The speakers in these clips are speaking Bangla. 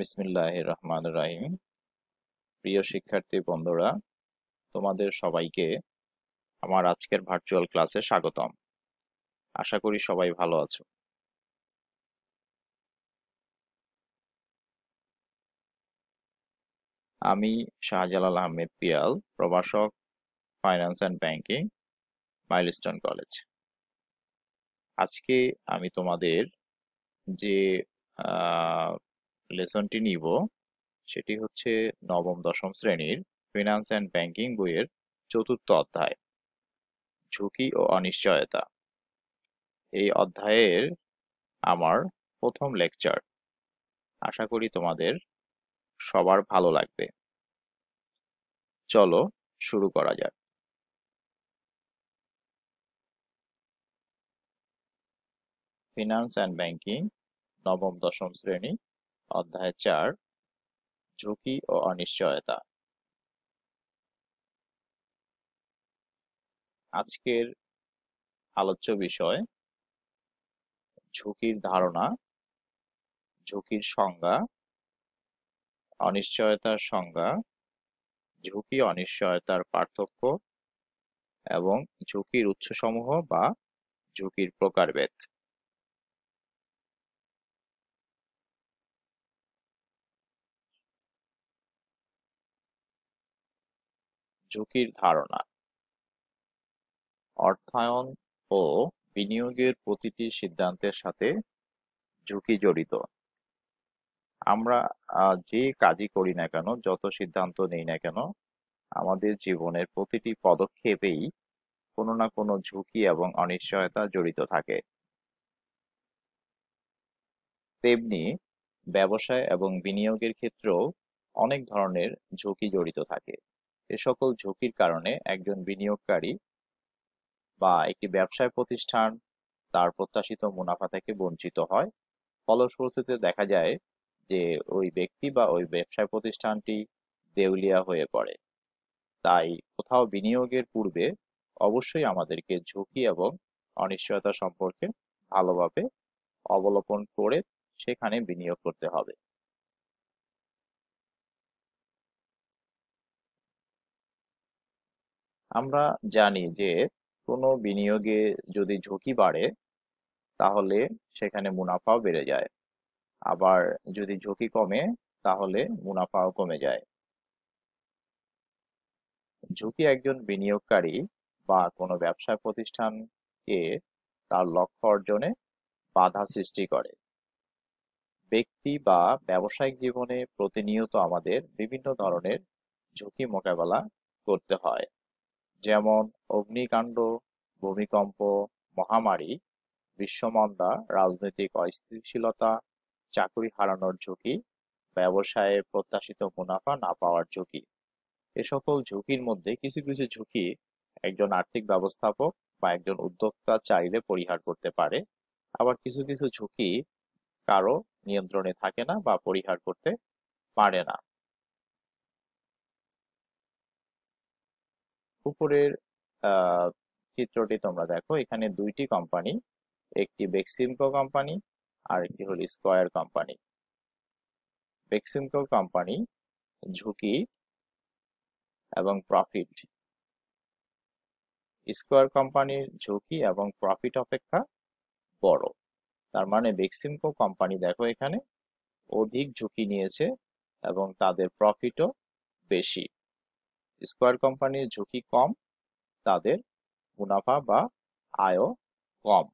বিসমিল্লাহ রহমান রাহিম প্রিয় শিক্ষার্থী বন্ধুরা তোমাদের সবাইকে আমার আজকের ভার্চুয়াল ক্লাসে স্বাগতম আশা করি সবাই ভালো আছো আমি শাহজালাল আহমেদ পিয়াল প্রভাষক finance and banking Milestone college আজকে আমি তোমাদের যে লেসনটি নিব সেটি হচ্ছে নবম দশম শ্রেণীর ফিনান্স অ্যান্ড ব্যাংকিং বইয়ের চতুর্থ অধ্যায় ঝুঁকি ও অনিশ্চয়তা এই অধ্যায়ের আমার প্রথম লেকচার আশা করি তোমাদের সবার ভালো লাগবে চলো শুরু করা যাক ফিনান্স অ্যান্ড ব্যাংকিং নবম দশম শ্রেণী অধ্যায় চার ঝুঁকি ও অনিশ্চয়তা আজকের আলোচ্য বিষয় ঝুঁকির ধারণা ঝুঁকির সংজ্ঞা অনিশ্চয়তার সংজ্ঞা ঝুঁকি অনিশ্চয়তার পার্থক্য এবং ঝুঁকির উৎসসমূহ বা ঝুঁকির প্রকারভেদ ঝুঁকির ধারণা অর্থায়ন ও বিনিয়োগের প্রতিটি সিদ্ধান্তের সাথে ঝুঁকি জড়িত আমরা যে কাজই করি না কেন যত সিদ্ধান্ত নেই না কেন আমাদের জীবনের প্রতিটি পদক্ষেপেই কোনো না কোনো ঝুঁকি এবং অনিশ্চয়তা জড়িত থাকে তেমনি ব্যবসায় এবং বিনিয়োগের ক্ষেত্রেও অনেক ধরনের ঝুঁকি জড়িত থাকে এ সকল ঝুঁকির কারণে একজন বিনিয়োগকারী বা একটি ব্যবসায় প্রতিষ্ঠান তার প্রত্যাশিত মুনাফা থেকে বঞ্চিত হয় ফলশ্রুতিতে দেখা যায় যে ওই ব্যক্তি বা ওই ব্যবসায় প্রতিষ্ঠানটি দেউলিয়া হয়ে পড়ে তাই কোথাও বিনিয়োগের পূর্বে অবশ্যই আমাদেরকে ঝুঁকি এবং অনিশ্চয়তা সম্পর্কে ভালোভাবে অবলোকন করে সেখানে বিনিয়োগ করতে হবে আমরা জানি যে কোনো বিনিয়োগে যদি ঝুঁকি বাড়ে তাহলে সেখানে মুনাফাও বেড়ে যায় আবার যদি ঝুঁকি কমে তাহলে মুনাফাও কমে যায় ঝুঁকি একজন বিনিয়োগকারী বা কোনো ব্যবসা প্রতিষ্ঠানকে তার লক্ষ্য অর্জনে বাধা সৃষ্টি করে ব্যক্তি বা ব্যবসায়িক জীবনে প্রতিনিয়ত আমাদের বিভিন্ন ধরনের ঝুঁকি মোকাবেলা করতে হয় যেমন অগ্নিকাণ্ড ভূমিকম্প মহামারী বিশ্বমন্দা রাজনৈতিক অস্থিতিশীলতা চাকরি হারানোর ঝুঁকি ব্যবসায়ে প্রত্যাশিত মুনাফা না পাওয়ার ঝুঁকি এ সকল ঝুঁকির মধ্যে কিছু কিছু ঝুঁকি একজন আর্থিক ব্যবস্থাপক বা একজন উদ্যোক্তা চাইলে পরিহার করতে পারে আবার কিছু কিছু ঝুঁকি কারো নিয়ন্ত্রণে থাকে না বা পরিহার করতে পারে না উপরের চিত্রটি তোমরা দেখো এখানে দুইটি কোম্পানি একটি বেক্সিমকো কোম্পানি আর একটি হল স্কয়ার কোম্পানি বেক্সিমকো কোম্পানি ঝুঁকি এবং প্রফিট স্কোয়ার কোম্পানির ঝুঁকি এবং প্রফিট অপেক্ষা বড় তার মানে বেক্সিমকো কোম্পানি দেখো এখানে অধিক ঝুঁকি নিয়েছে এবং তাদের প্রফিটও বেশি স্কোয়ার কোম্পানির ঝুঁকি কম তাদের মুনাফা বা আয়ও কম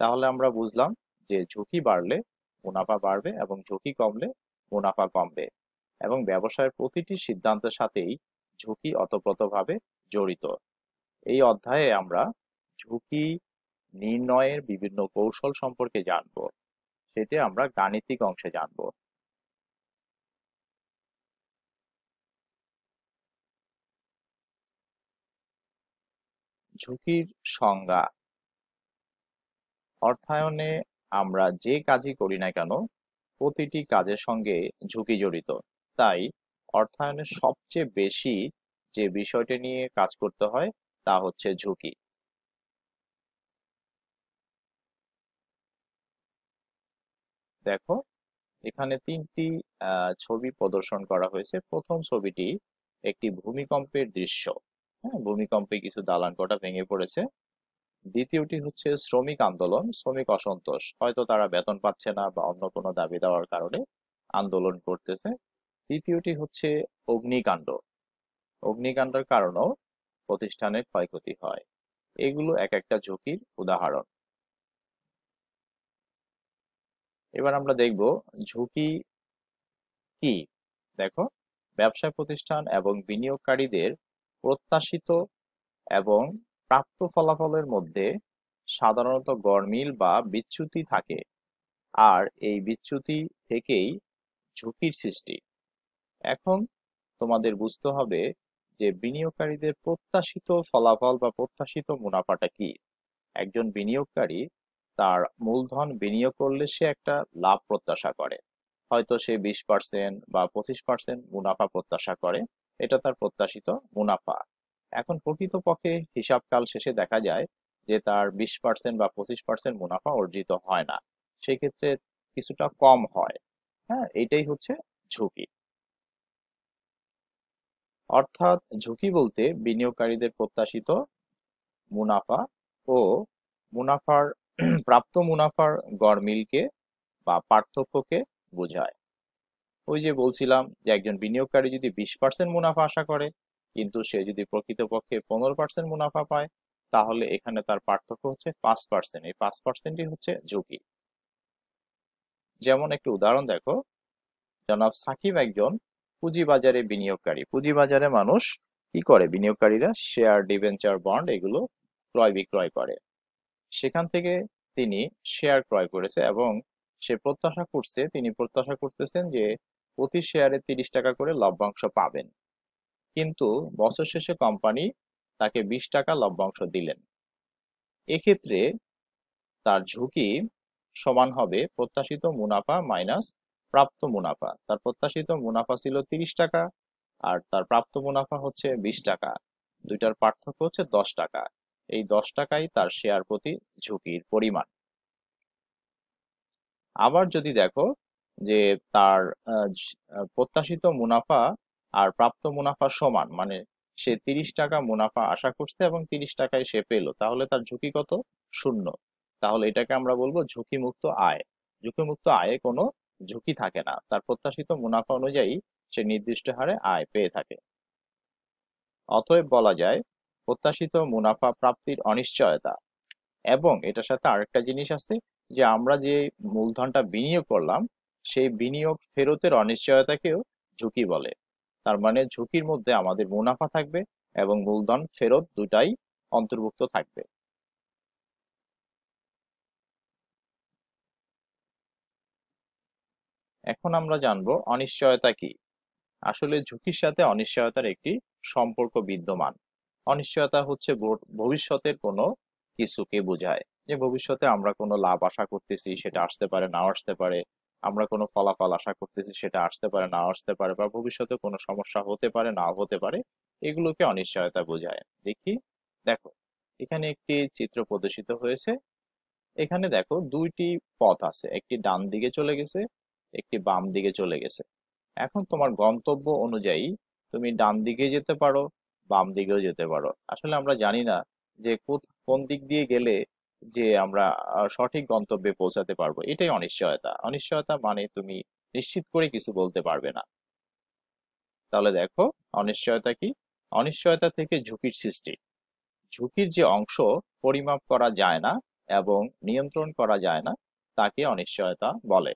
তাহলে আমরা বুঝলাম যে ঝুঁকি বাড়লে মুনাফা বাড়বে এবং ঝুঁকি কমলে মুনাফা কমবে এবং ব্যবসায়ের প্রতিটি সিদ্ধান্তের সাথেই ঝুঁকি অতপ্রতভাবে জড়িত এই অধ্যায়ে আমরা ঝুঁকি নির্ণয়ের বিভিন্ন কৌশল সম্পর্কে জানব সেটি আমরা গাণিতিক অংশে জানবো ঝুঁকির সংজ্ঞা অর্থায়নে আমরা যে কাজই করি না কেন প্রতিটি কাজের সঙ্গে ঝুঁকি জড়িত তাই অর্থায়নে সবচেয়ে বেশি যে বিষয়টি নিয়ে কাজ করতে হয় তা হচ্ছে ঝুঁকি দেখো এখানে তিনটি ছবি প্রদর্শন করা হয়েছে প্রথম ছবিটি একটি ভূমিকম্পের দৃশ্য হ্যাঁ ভূমিকম্পে কিছু দালান কটা ভেঙে পড়েছে দ্বিতীয়টি হচ্ছে শ্রমিক আন্দোলন শ্রমিক অসন্তোষ হয়তো তারা বেতন পাচ্ছে না বা অন্য কোনো দাবি দেওয়ার কারণে আন্দোলন করতেছে তৃতীয়টি হচ্ছে অগ্নিকাণ্ড অগ্নিকাণ্ডের কারণেও প্রতিষ্ঠানের ক্ষয়ক্ষতি হয় এগুলো এক একটা ঝুঁকির উদাহরণ এবার আমরা দেখব ঝুঁকি কি দেখো ব্যবসা প্রতিষ্ঠান এবং বিনিয়োগকারীদের প্রত্যাশিত এবং প্রাপ্ত ফলাফলের মধ্যে সাধারণত গড়মিল বা বিচ্যুতি থাকে আর এই বিচ্যুতি থেকেই ঝুঁকির সৃষ্টি এখন তোমাদের বুঝতে হবে যে বিনিয়োগকারীদের প্রত্যাশিত ফলাফল বা প্রত্যাশিত মুনাফাটা কি একজন বিনিয়োগকারী তার মূলধন বিনিয়োগ করলে সে একটা লাভ প্রত্যাশা করে হয়তো সে বিশ পার্সেন্ট বা পঁচিশ পার্সেন্ট মুনাফা প্রত্যাশা করে এটা তার প্রত্যাশিত মুনাফা এখন প্রকৃতপক্ষে হিসাবকাল শেষে দেখা যায় যে তার বিশ পার্সেন্ট বা পঁচিশ পার্সেন্ট মুনাফা অর্জিত হয় না সেক্ষেত্রে কিছুটা কম হয় হ্যাঁ এটাই হচ্ছে ঝুঁকি অর্থাৎ ঝুঁকি বলতে বিনিয়োগকারীদের প্রত্যাশিত মুনাফা ও মুনাফার প্রাপ্ত মুনাফার গড় মিলকে বা পার্থক্যকে বোঝায় ওই যে বলছিলাম যে একজন বিনিয়োগকারী যদি বিশ পার্সেন্ট মুনাফা আশা করে কিন্তু সে যদি প্রকৃতপক্ষে পনেরো পার্সেন্ট মুনাফা পায় তাহলে এখানে তার পার্থক্য হচ্ছে পাঁচ পার্সেন্ট এই পাঁচ পার্সেন্টই হচ্ছে ঝুঁকি যেমন একটি উদাহরণ দেখো জনাব সাকিব একজন পুঁজিবাজারে বিনিয়োগকারী পুঁজিবাজারে মানুষ কি করে বিনিয়োগকারীরা শেয়ার ডিভেঞ্চার বন্ড এগুলো ক্রয় বিক্রয় করে সেখান থেকে তিনি শেয়ার ক্রয় করেছে এবং সে প্রত্যাশা করছে তিনি প্রত্যাশা করতেছেন যে প্রতি শেয়ারে তিরিশ টাকা করে লভ্যাংশ পাবেন কিন্তু বছর শেষে কোম্পানি তাকে বিশ টাকা লভ্যাংশ দিলেন এক্ষেত্রে তার ঝুঁকি সমান হবে প্রত্যাশিত মুনাফা মাইনাস প্রাপ্ত মুনাফা তার প্রত্যাশিত মুনাফা ছিল তিরিশ টাকা আর তার প্রাপ্ত মুনাফা হচ্ছে বিশ টাকা দুইটার পার্থক্য হচ্ছে দশ টাকা এই দশ টাকাই তার শেয়ার প্রতি ঝুঁকির পরিমাণ আবার যদি দেখো যে তার প্রত্যাশিত মুনাফা আর প্রাপ্ত মুনাফা সমান মানে সে তিরিশ টাকা মুনাফা আশা করছে এবং তিরিশ টাকায় সে পেল তাহলে তার ঝুঁকি কত শূন্য তাহলে এটাকে আমরা বলবো ঝুঁকিমুক্ত আয় ঝুঁকিমুক্ত আয়ে কোনো ঝুঁকি থাকে না তার প্রত্যাশিত মুনাফা অনুযায়ী সে নির্দিষ্ট হারে আয় পেয়ে থাকে অতএব বলা যায় প্রত্যাশিত মুনাফা প্রাপ্তির অনিশ্চয়তা এবং এটার সাথে আরেকটা জিনিস আছে যে আমরা যে মূলধনটা বিনিয়োগ করলাম সেই বিনিয়োগ ফেরতের অনিশ্চয়তাকেও ঝুঁকি বলে তার মানে ঝুঁকির মধ্যে আমাদের মুনাফা থাকবে এবং মূলধন ফেরত দুটাই অন্তর্ভুক্ত থাকবে এখন আমরা জানব অনিশ্চয়তা কি আসলে ঝুঁকির সাথে অনিশ্চয়তার একটি সম্পর্ক বিদ্যমান অনিশ্চয়তা হচ্ছে ভবিষ্যতের কোনো কিছুকে বোঝায় যে ভবিষ্যতে আমরা কোনো লাভ আশা করতেছি সেটা আসতে পারে নাও আসতে পারে আমরা কোনো ফলাফল আশা করতেছি সেটা আসতে পারে না আসতে পারে বা ভবিষ্যতে কোনো সমস্যা হতে পারে না হতে পারে এগুলোকে অনিশ্চয়তা বোঝায় দেখি দেখো এখানে একটি চিত্র প্রদর্শিত হয়েছে এখানে দেখো দুইটি পথ আছে একটি ডান দিকে চলে গেছে একটি বাম দিকে চলে গেছে এখন তোমার গন্তব্য অনুযায়ী তুমি ডান দিকে যেতে পারো বাম দিকেও যেতে পারো আসলে আমরা জানি না যে কোন দিক দিয়ে গেলে যে আমরা সঠিক গন্তব্যে পৌঁছাতে পারবো এটাই অনিশ্চয়তা অনিশ্চয়তা মানে তুমি নিশ্চিত করে কিছু বলতে পারবে না তাহলে দেখো অনিশ্চয়তা কি অনিশ্চয়তা থেকে ঝুঁকির সৃষ্টি ঝুঁকির যে অংশ পরিমাপ করা যায় না এবং নিয়ন্ত্রণ করা যায় না তাকে অনিশ্চয়তা বলে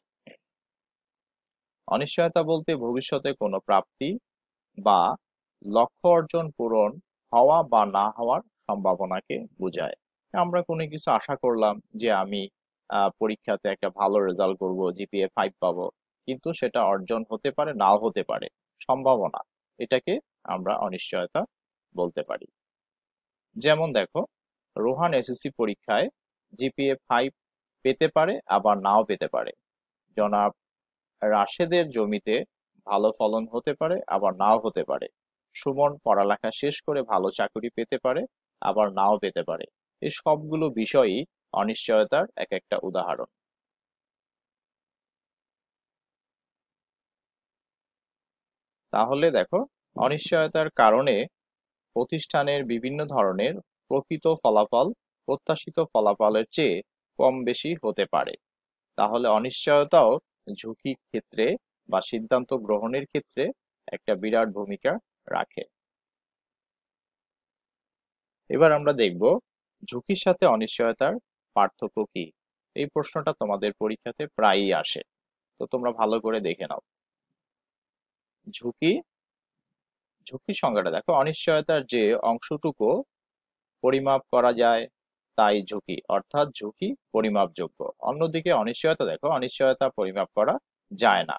অনিশ্চয়তা বলতে ভবিষ্যতে কোনো প্রাপ্তি বা লক্ষ্য অর্জন পূরণ হওয়া বা না হওয়ার সম্ভাবনাকে বোঝায় আমরা কোনো কিছু আশা করলাম যে আমি পরীক্ষাতে একটা ভালো রেজাল্ট করব জিপিএ ফাইভ পাবো কিন্তু সেটা অর্জন হতে পারে নাও হতে পারে সম্ভাবনা এটাকে আমরা অনিশ্চয়তা বলতে পারি যেমন দেখো রোহান এসএসসি পরীক্ষায় জিপিএ ফাইভ পেতে পারে আবার নাও পেতে পারে জনাব রাশেদের জমিতে ভালো ফলন হতে পারে আবার নাও হতে পারে সুমন পড়ালেখা শেষ করে ভালো চাকরি পেতে পারে আবার নাও পেতে পারে এই সবগুলো বিষয়ই অনিশ্চয়তার এক একটা উদাহরণ তাহলে দেখো অনিশ্চয়তার কারণে প্রতিষ্ঠানের বিভিন্ন ধরনের প্রকৃত ফলাফল প্রত্যাশিত ফলাফলের চেয়ে কম বেশি হতে পারে তাহলে অনিশ্চয়তাও ঝুঁকি ক্ষেত্রে বা সিদ্ধান্ত গ্রহণের ক্ষেত্রে একটা বিরাট ভূমিকা রাখে এবার আমরা দেখব ঝুঁকির সাথে অনিশ্চয়তার পার্থক্য কি এই প্রশ্নটা তোমাদের পরীক্ষাতে প্রায়ই আসে তো তোমরা ভালো করে দেখে নাও ঝুঁকি ঝুঁকির সংজ্ঞাটা দেখো অনিশ্চয়তার যে অংশটুকু পরিমাপ করা যায় তাই ঝুঁকি অর্থাৎ ঝুঁকি পরিমাপযোগ্য অন্যদিকে অনিশ্চয়তা দেখো অনিশ্চয়তা পরিমাপ করা যায় না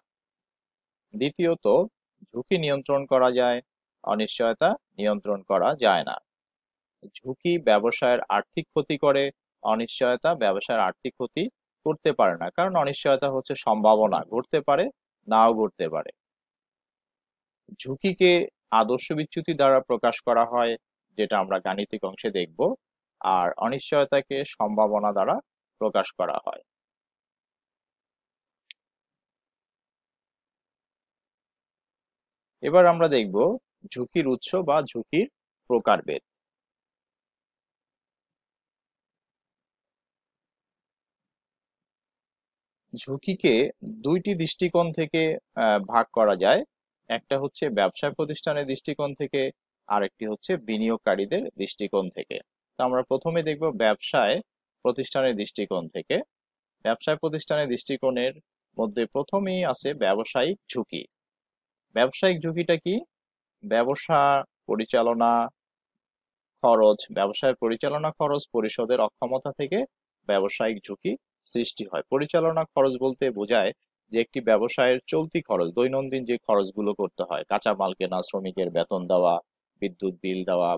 দ্বিতীয়ত ঝুঁকি নিয়ন্ত্রণ করা যায় অনিশ্চয়তা নিয়ন্ত্রণ করা যায় না ঝুঁকি ব্যবসায়ের আর্থিক ক্ষতি করে অনিশ্চয়তা ব্যবসায়ের আর্থিক ক্ষতি করতে পারে না কারণ অনিশ্চয়তা হচ্ছে সম্ভাবনা ঘটতে পারে নাও ঘটতে পারে ঝুঁকিকে আদর্শ বিচ্যুতি দ্বারা প্রকাশ করা হয় যেটা আমরা গাণিতিক অংশে দেখব আর অনিশ্চয়তাকে সম্ভাবনা দ্বারা প্রকাশ করা হয় এবার আমরা দেখব ঝুঁকির উৎস বা ঝুঁকির প্রকারভেদ ঝুঁকিকে দুইটি দৃষ্টিকোণ থেকে ভাগ করা যায় একটা হচ্ছে ব্যবসা প্রতিষ্ঠানের দৃষ্টিকোণ থেকে আরেকটি হচ্ছে বিনিয়োগকারীদের দৃষ্টিকোণ থেকে তো আমরা প্রথমে দেখব ব্যবসায় প্রতিষ্ঠানের দৃষ্টিকোণ থেকে ব্যবসায় প্রতিষ্ঠানের দৃষ্টিকোণের মধ্যে প্রথমেই আছে ব্যবসায়িক ঝুঁকি ব্যবসায়িক ঝুঁকিটা কি ব্যবসা পরিচালনা খরচ ব্যবসায় পরিচালনা খরচ পরিশোধের অক্ষমতা থেকে ব্যবসায়িক ঝুঁকি সৃষ্টি হয় পরিচালনা খরচ বলতে বোঝায় যে একটি ব্যবসায়ের চলতি খরচ দৈনন্দিন যে খরচগুলো করতে হয় কাঁচামাল কেনা শ্রমিকের বেতন দেওয়া বিদ্যুৎ বিল দেওয়া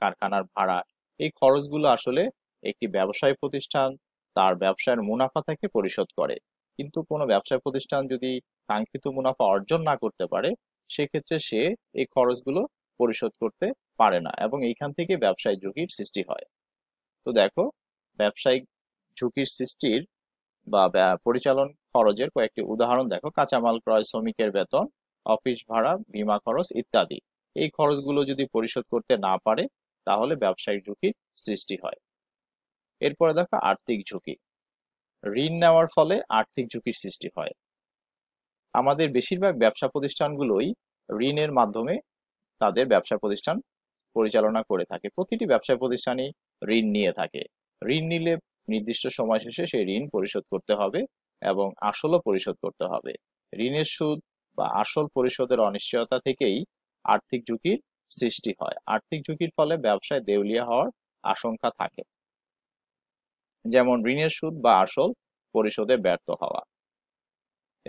কারখানার ভাড়া এই খরচগুলো আসলে একটি ব্যবসায় প্রতিষ্ঠান তার ব্যবসায়ের মুনাফা থেকে পরিশোধ করে কিন্তু কোনো ব্যবসায় প্রতিষ্ঠান যদি কাঙ্ক্ষিত মুনাফা অর্জন না করতে পারে সেক্ষেত্রে সে এই খরচগুলো পরিশোধ করতে পারে না এবং এইখান থেকে ব্যবসায় ঝুঁকির সৃষ্টি হয় তো দেখো ব্যবসায়িক ঝুঁকির সৃষ্টির বা পরিচালন খরচের কয়েকটি উদাহরণ দেখো কাঁচামাল ক্রয় শ্রমিকের বেতন অফিস ভাড়া বিমা খরচ ইত্যাদি এই খরচগুলো যদি পরিশোধ করতে না পারে তাহলে ব্যবসায়িক ঝুঁকির সৃষ্টি হয় এরপরে দেখো আর্থিক ঝুঁকি ঋণ নেওয়ার ফলে আর্থিক ঝুঁকির সৃষ্টি হয় আমাদের বেশিরভাগ ব্যবসা প্রতিষ্ঠানগুলোই ঋণের মাধ্যমে তাদের ব্যবসা প্রতিষ্ঠান পরিচালনা করে থাকে প্রতিটি ব্যবসা প্রতিষ্ঠানই ঋণ নিয়ে থাকে ঋণ নিলে নির্দিষ্ট সময় শেষে সেই ঋণ পরিশোধ করতে হবে এবং আসলও পরিশোধ করতে হবে ঋণের সুদ বা আসল পরিশোধের অনিশ্চয়তা থেকেই আর্থিক ঝুঁকির সৃষ্টি হয় আর্থিক ঝুঁকির ফলে ব্যবসায় দেউলিয়া হওয়ার আশঙ্কা থাকে যেমন ঋণের সুদ বা আসল পরিশোধে ব্যর্থ হওয়া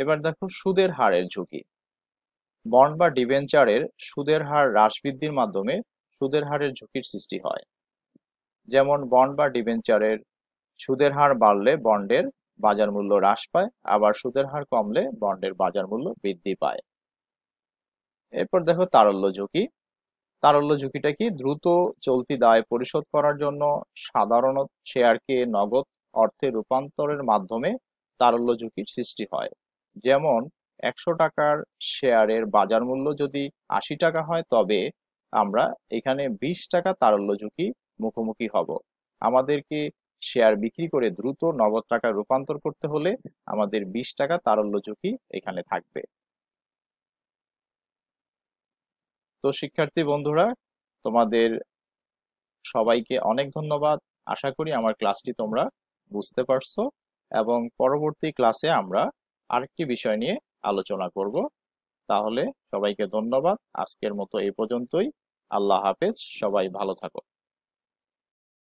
এবার দেখো সুদের হারের ঝুঁকি বন্ড বা ডিভেঞ্চারের সুদের হার হ্রাস বৃদ্ধির মাধ্যমে সুদের হারের ঝুঁকির সৃষ্টি হয় যেমন বন্ড বা ডিভেঞ্চারের সুদের হার বাড়লে বন্ডের বাজার মূল্য হ্রাস পায় আবার সুদের হার কমলে বন্ডের বাজার মূল্য বৃদ্ধি পায় এরপর দেখো তারল্য ঝুঁকি তারল্য ঝুঁকিটা কি দ্রুত চলতি দায় পরিশোধ করার জন্য সাধারণত শেয়ারকে নগদ অর্থে রূপান্তরের মাধ্যমে তারল্য ঝুঁকির সৃষ্টি হয় যেমন একশো টাকার শেয়ারের বাজার মূল্য যদি আশি টাকা হয় তবে আমরা এখানে বিশ টাকা তারল্য ঝুঁকি মুখোমুখি হব আমাদেরকে শেয়ার বিক্রি করে দ্রুত নগদ টাকা রূপান্তর করতে হলে আমাদের বিশ টাকা তারল্য ঝুঁকি এখানে থাকবে তো শিক্ষার্থী বন্ধুরা তোমাদের সবাইকে অনেক ধন্যবাদ আশা করি আমার ক্লাসটি তোমরা বুঝতে পারছো এবং পরবর্তী ক্লাসে আমরা আরেকটি বিষয় নিয়ে আলোচনা করব তাহলে সবাইকে ধন্যবাদ আজকের মতো এই পর্যন্তই আল্লাহ হাফেজ সবাই ভালো থাকো